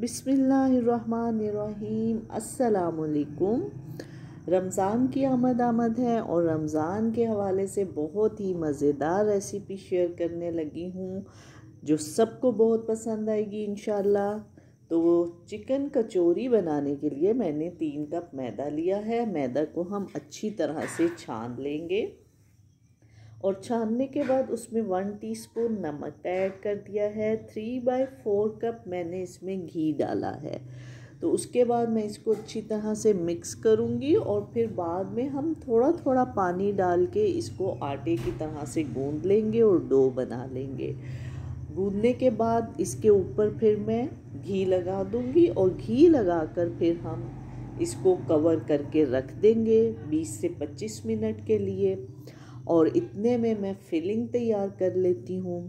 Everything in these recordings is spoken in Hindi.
बिसमीम् असलकुम रमज़ान की आमद आमद है और रमज़ान के हवाले से बहुत ही मज़ेदार रेसिपी शेयर करने लगी हूँ जो सबको बहुत पसंद आएगी इन तो चिकन कचौरी बनाने के लिए मैंने तीन कप मैदा लिया है मैदा को हम अच्छी तरह से छान लेंगे और छानने के बाद उसमें वन टीस्पून नमक ऐड कर दिया है थ्री बाई फोर कप मैंने इसमें घी डाला है तो उसके बाद मैं इसको अच्छी तरह से मिक्स करूँगी और फिर बाद में हम थोड़ा थोड़ा पानी डाल के इसको आटे की तरह से गूँध लेंगे और डो बना लेंगे गूंदने के बाद इसके ऊपर फिर मैं घी लगा दूंगी और घी लगा कर फिर हम इसको कवर करके रख देंगे 20 से 25 मिनट के लिए और इतने में मैं फिलिंग तैयार कर लेती हूँ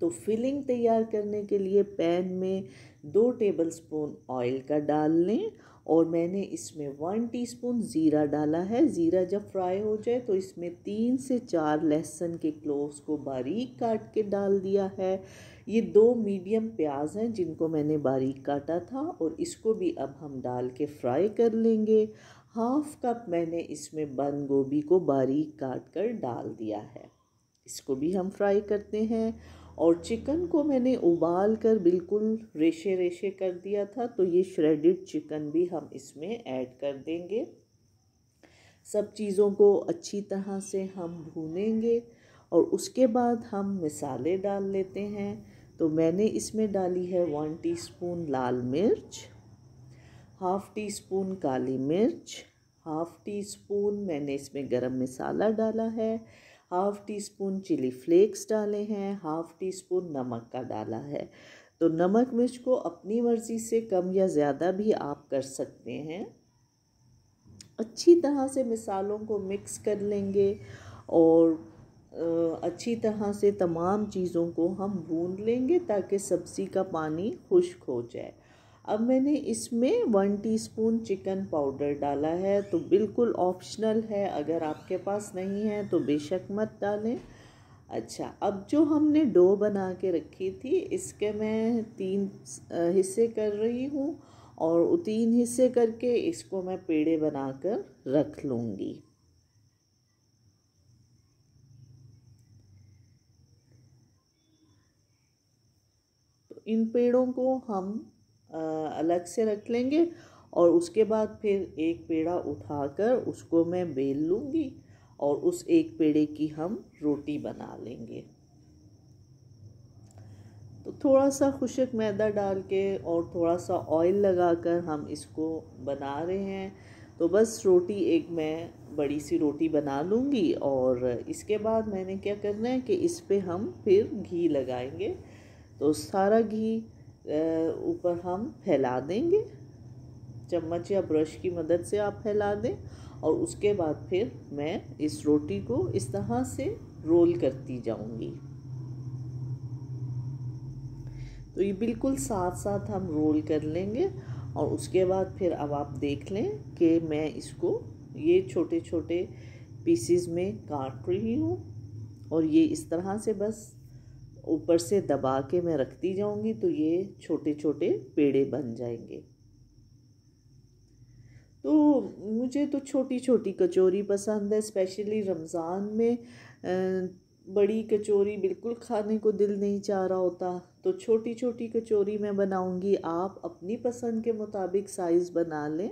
तो फिलिंग तैयार करने के लिए पैन में दो टेबल स्पून ऑयल का डाल लें और मैंने इसमें वन टीस्पून ज़ीरा डाला है ज़ीरा जब फ्राई हो जाए तो इसमें तीन से चार लहसुन के क्लोव्स को बारीक काट के डाल दिया है ये दो मीडियम प्याज हैं जिनको मैंने बारीक काटा था और इसको भी अब हम डाल के फ्राई कर लेंगे हाफ कप मैंने इसमें बंद गोभी को बारीक काट कर डाल दिया है इसको भी हम फ्राई करते हैं और चिकन को मैंने उबाल कर बिल्कुल रेशे रेशे कर दिया था तो ये श्रेडिड चिकन भी हम इसमें ऐड कर देंगे सब चीज़ों को अच्छी तरह से हम भूनेंगे और उसके बाद हम मिसाले डाल लेते हैं तो मैंने इसमें डाली है वन टीस्पून लाल मिर्च हाफ़ टी स्पून काली मिर्च हाफ़ टी स्पून मैंने इसमें गरम मसाला डाला है half teaspoon chilli flakes डाले हैं हाफ़ टी स्पून नमक का डाला है तो नमक मिर्च को अपनी मर्ज़ी से कम या ज़्यादा भी आप कर सकते हैं अच्छी तरह से मिसालों को मिक्स कर लेंगे और अच्छी तरह से तमाम चीज़ों को हम भून लेंगे ताकि सब्ज़ी का पानी खुश्क हो जाए अब मैंने इसमें वन टीस्पून चिकन पाउडर डाला है तो बिल्कुल ऑप्शनल है अगर आपके पास नहीं है तो बेशक मत डालें अच्छा अब जो हमने डो बना के रखी थी इसके मैं तीन हिस्से कर रही हूँ और तीन हिस्से करके इसको मैं पेड़े बनाकर रख लूँगी तो इन पेड़ों को हम अलग से रख लेंगे और उसके बाद फिर एक पेड़ा उठाकर उसको मैं बेल लूँगी और उस एक पेड़े की हम रोटी बना लेंगे तो थोड़ा सा खुशक मैदा डाल के और थोड़ा सा ऑयल लगाकर हम इसको बना रहे हैं तो बस रोटी एक मैं बड़ी सी रोटी बना लूँगी और इसके बाद मैंने क्या करना है कि इस पर हम फिर घी लगाएंगे तो सारा घी ऊपर हम फैला देंगे चम्मच या ब्रश की मदद से आप फैला दें और उसके बाद फिर मैं इस रोटी को इस तरह से रोल करती जाऊंगी तो ये बिल्कुल साथ साथ हम रोल कर लेंगे और उसके बाद फिर अब आप देख लें कि मैं इसको ये छोटे छोटे पीसीज में काट रही हूँ और ये इस तरह से बस ऊपर से दबा के मैं रखती जाऊंगी तो ये छोटे छोटे पेड़े बन जाएंगे तो मुझे तो छोटी छोटी कचौरी पसंद है स्पेशली रमज़ान में बड़ी कचौरी बिल्कुल खाने को दिल नहीं चाह रहा होता तो छोटी छोटी कचौरी मैं बनाऊंगी आप अपनी पसंद के मुताबिक साइज़ बना लें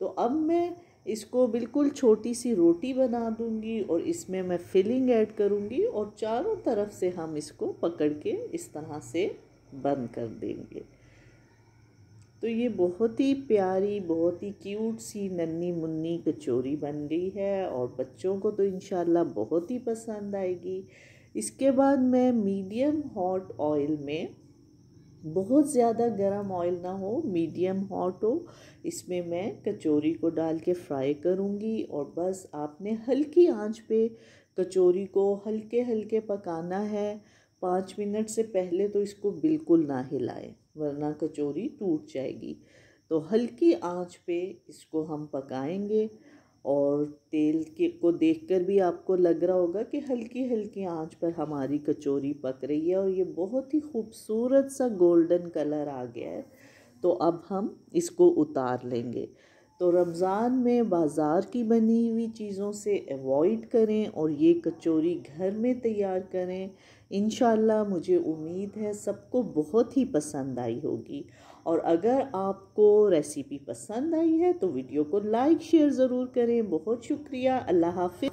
तो अब मैं इसको बिल्कुल छोटी सी रोटी बना दूंगी और इसमें मैं फिलिंग ऐड करूंगी और चारों तरफ से हम इसको पकड़ के इस तरह से बंद कर देंगे तो ये बहुत ही प्यारी बहुत ही क्यूट सी नन्नी मुन्नी कचौरी बन गई है और बच्चों को तो इन बहुत ही पसंद आएगी इसके बाद मैं मीडियम हॉट ऑयल में बहुत ज़्यादा गरम ऑयल ना हो मीडियम हॉट हो इसमें मैं कचौरी को डाल के फ्राई करूँगी और बस आपने हल्की आंच पे कचौरी को हल्के हल्के पकाना है पाँच मिनट से पहले तो इसको बिल्कुल ना हिलाएं वरना कचौरी टूट जाएगी तो हल्की आंच पे इसको हम पकाएंगे और तेल के को देखकर भी आपको लग रहा होगा कि हल्की हल्की आंच पर हमारी कचौरी पक रही है और ये बहुत ही खूबसूरत सा गोल्डन कलर आ गया है तो अब हम इसको उतार लेंगे तो रमज़ान में बाज़ार की बनी हुई चीज़ों से अवॉइड करें और ये कचौरी घर में तैयार करें इन मुझे उम्मीद है सबको बहुत ही पसंद आई होगी और अगर आपको रेसिपी पसंद आई है तो वीडियो को लाइक शेयर ज़रूर करें बहुत शुक्रिया अल्लाह हाफि